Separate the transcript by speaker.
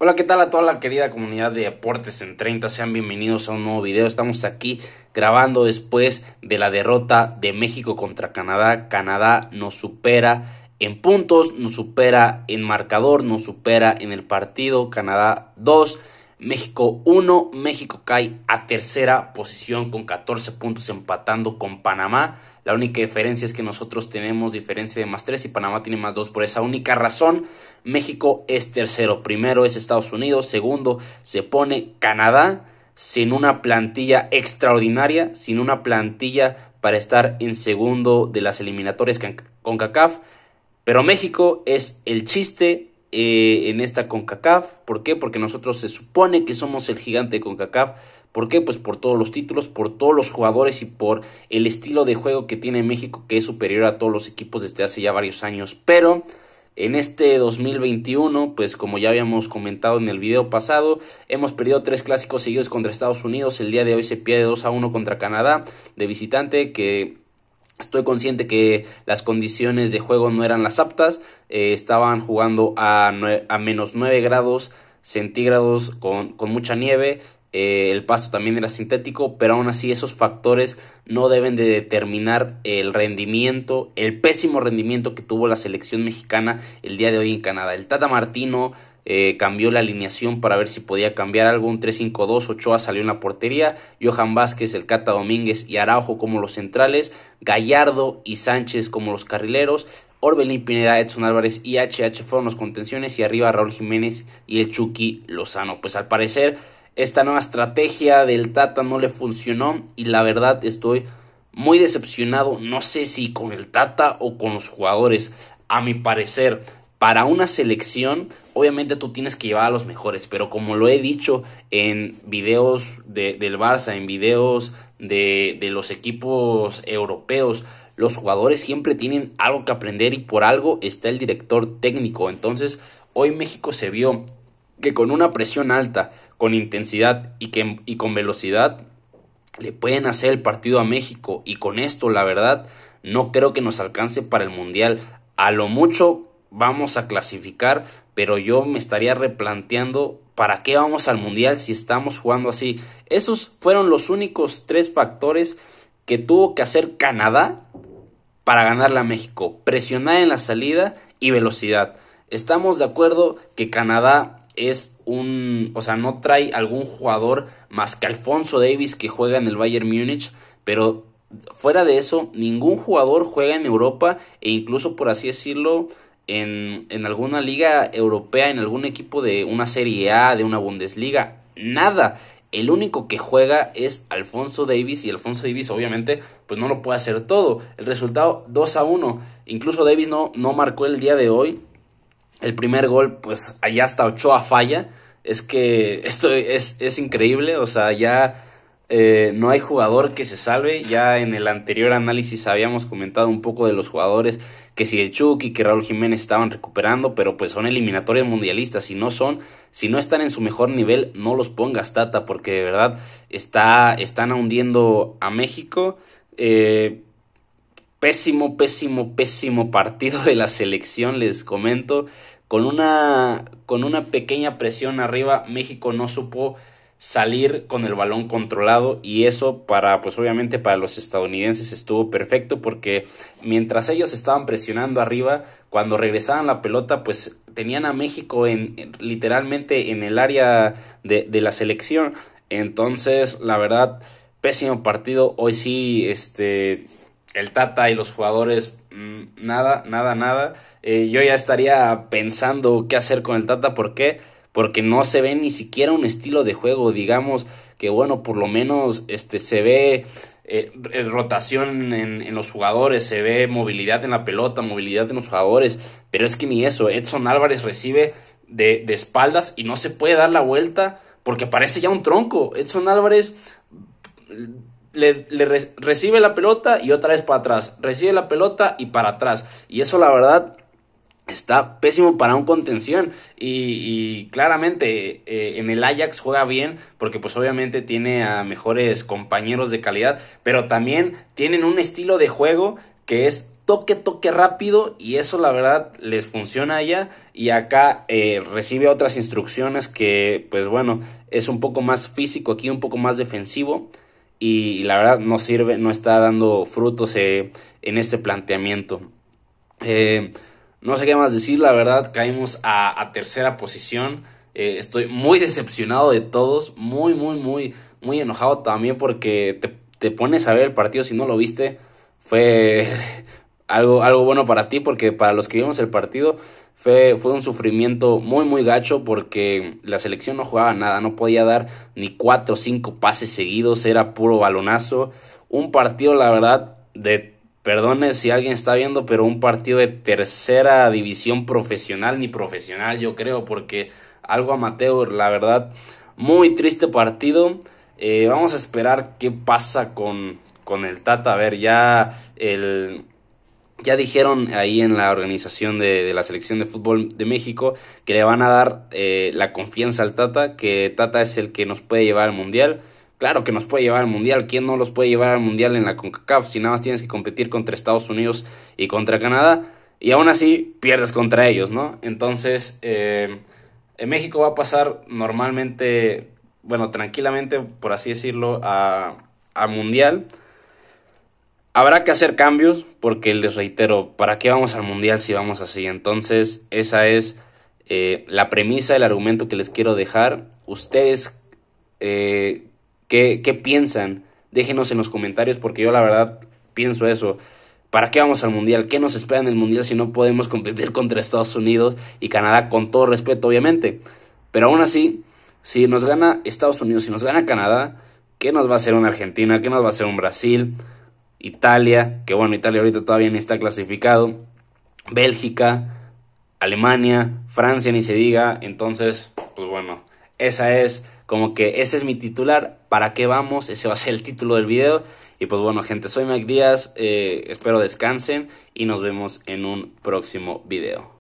Speaker 1: Hola, ¿qué tal a toda la querida comunidad de Deportes en 30? Sean bienvenidos a un nuevo video. Estamos aquí grabando después de la derrota de México contra Canadá. Canadá nos supera en puntos, nos supera en marcador, nos supera en el partido. Canadá 2, México 1. México cae a tercera posición con 14 puntos empatando con Panamá. La única diferencia es que nosotros tenemos diferencia de más 3 y Panamá tiene más 2. Por esa única razón, México es tercero. Primero es Estados Unidos. Segundo se pone Canadá sin una plantilla extraordinaria, sin una plantilla para estar en segundo de las eliminatorias con CACAF. Pero México es el chiste eh, en esta CONCACAF. ¿Por qué? Porque nosotros se supone que somos el gigante de CONCACAF ¿Por qué? Pues por todos los títulos, por todos los jugadores y por el estilo de juego que tiene México, que es superior a todos los equipos desde hace ya varios años. Pero en este 2021, pues como ya habíamos comentado en el video pasado, hemos perdido tres clásicos seguidos contra Estados Unidos. El día de hoy se pierde 2 a 1 contra Canadá de visitante, que estoy consciente que las condiciones de juego no eran las aptas. Eh, estaban jugando a, a menos 9 grados centígrados con, con mucha nieve. Eh, el paso también era sintético, pero aún así esos factores no deben de determinar el rendimiento, el pésimo rendimiento que tuvo la selección mexicana el día de hoy en Canadá. El Tata Martino eh, cambió la alineación para ver si podía cambiar algo, un 3-5-2, Ochoa salió en la portería, Johan Vázquez, el Cata Domínguez y Araujo como los centrales, Gallardo y Sánchez como los carrileros, Orbelín Pineda, Edson Álvarez y HH fueron los contenciones y arriba Raúl Jiménez y el Chucky Lozano. Pues al parecer esta nueva estrategia del Tata no le funcionó y la verdad estoy muy decepcionado, no sé si con el Tata o con los jugadores. A mi parecer, para una selección, obviamente tú tienes que llevar a los mejores, pero como lo he dicho en videos de, del Barça, en videos de, de los equipos europeos, los jugadores siempre tienen algo que aprender y por algo está el director técnico. Entonces, hoy México se vio que con una presión alta, con intensidad y, que, con velocidad le pueden hacer el partido a México y con esto la verdad no creo que nos alcance para el Mundial. A lo mucho vamos a clasificar, pero yo me estaría replanteando para qué vamos al Mundial si estamos jugando así. Esos fueron los únicos tres factores que tuvo que hacer Canadá para ganarle a México. Presionar en la salida y velocidad. Estamos de acuerdo que Canadá es un, o sea, no trae algún jugador más que Alfonso Davis que juega en el Bayern Múnich, pero fuera de eso, ningún jugador juega en Europa e incluso por así decirlo, en, alguna liga europea, en algún equipo de una Serie A, de una Bundesliga, nada. El único que juega es Alfonso Davis y Alfonso Davis obviamente pues no lo puede hacer todo. El resultado 2 a 1. Incluso Davis no, no marcó el día de hoy el primer gol, pues allá hasta Ochoa falla. Es que esto es, increíble, o sea, ya eh, no hay jugador que se salve. Ya en el anterior análisis habíamos comentado un poco de los jugadores que si el Chucky, que Raúl Jiménez estaban recuperando, pero pues son eliminatorias mundialistas. Si no son, si no están en su mejor nivel, no los pongas, Tata, porque de verdad está, están hundiendo a México. Eh, pésimo, pésimo, pésimo partido de la selección, les comento. Con una, con una pequeña presión arriba, México no supo salir con el balón controlado y eso para pues obviamente para los estadounidenses estuvo perfecto porque mientras ellos estaban presionando arriba cuando regresaban la pelota pues tenían a México en, literalmente en el área de, de la selección entonces la verdad pésimo partido hoy sí este el Tata y los jugadores, mm, nada, nada, nada. Eh, yo ya estaría pensando qué hacer con el Tata, ¿por qué? Porque no se ve ni siquiera un estilo de juego, digamos que bueno, por lo menos este, se ve eh, eh, rotación en, en, los jugadores, se ve movilidad en la pelota, movilidad en los jugadores, pero es que ni eso, Edson Álvarez recibe de, de espaldas y no se puede dar la vuelta porque parece ya un tronco. Edson Álvarez le, recibe la pelota y otra vez para atrás. Recibe la pelota y para atrás. Y eso la verdad está pésimo para un contención y, claramente eh, en el Ajax juega bien porque pues obviamente tiene a mejores compañeros de calidad pero también tienen un estilo de juego que es toque toque rápido y eso la verdad les funciona allá y acá eh, recibe otras instrucciones que pues bueno es un poco más físico aquí un poco más defensivo y la verdad no sirve, no está dando frutos eh, en este planteamiento. Eh, no sé qué más decir, la verdad caímos a, tercera posición. Eh, estoy muy decepcionado de todos, muy, muy, muy, muy enojado también porque te pones a ver el partido si no lo viste. Fue algo, algo bueno para ti, porque para los que vimos el partido fue, fue un sufrimiento muy, muy gacho, porque la selección no jugaba nada, no podía dar ni cuatro o cinco pases seguidos, era puro balonazo. Un partido, la verdad, de, perdone si alguien está viendo, pero un partido de tercera división profesional, ni profesional, yo creo, porque algo amateur, la verdad, muy triste partido. Eh, vamos a esperar qué pasa con, con el Tata. A ver, ya el, ya dijeron ahí en la organización de, la selección de fútbol de México que le van a dar eh, la confianza al Tata, que Tata es el que nos puede llevar al Mundial. Claro que nos puede llevar al Mundial, ¿quién no los puede llevar al Mundial en la CONCACAF si nada más tienes que competir contra Estados Unidos y contra Canadá? Y aún así pierdes contra ellos, ¿no? Entonces, eh, en México va a pasar normalmente, bueno, tranquilamente, por así decirlo, a, a Mundial. Habrá que hacer cambios porque les reitero, ¿para qué vamos al Mundial si vamos así? Entonces, esa es eh, la premisa, el argumento que les quiero dejar. Ustedes, eh, ¿qué, ¿qué piensan? Déjenos en los comentarios porque yo la verdad pienso eso. ¿Para qué vamos al Mundial? ¿Qué nos espera en el Mundial si no podemos competir contra Estados Unidos y Canadá? Con todo respeto, obviamente. Pero aún así, si nos gana Estados Unidos, si nos gana Canadá, ¿qué nos va a hacer una Argentina? ¿Qué nos va a hacer un Brasil? Italia, que bueno, Italia ahorita todavía no está clasificado, Bélgica, Alemania, Francia ni se diga, entonces, pues bueno, esa es como que ese es mi titular, ¿para qué vamos? Ese va a ser el título del video. Y pues bueno, gente, soy Mac Díaz, eh, espero descansen y nos vemos en un próximo video.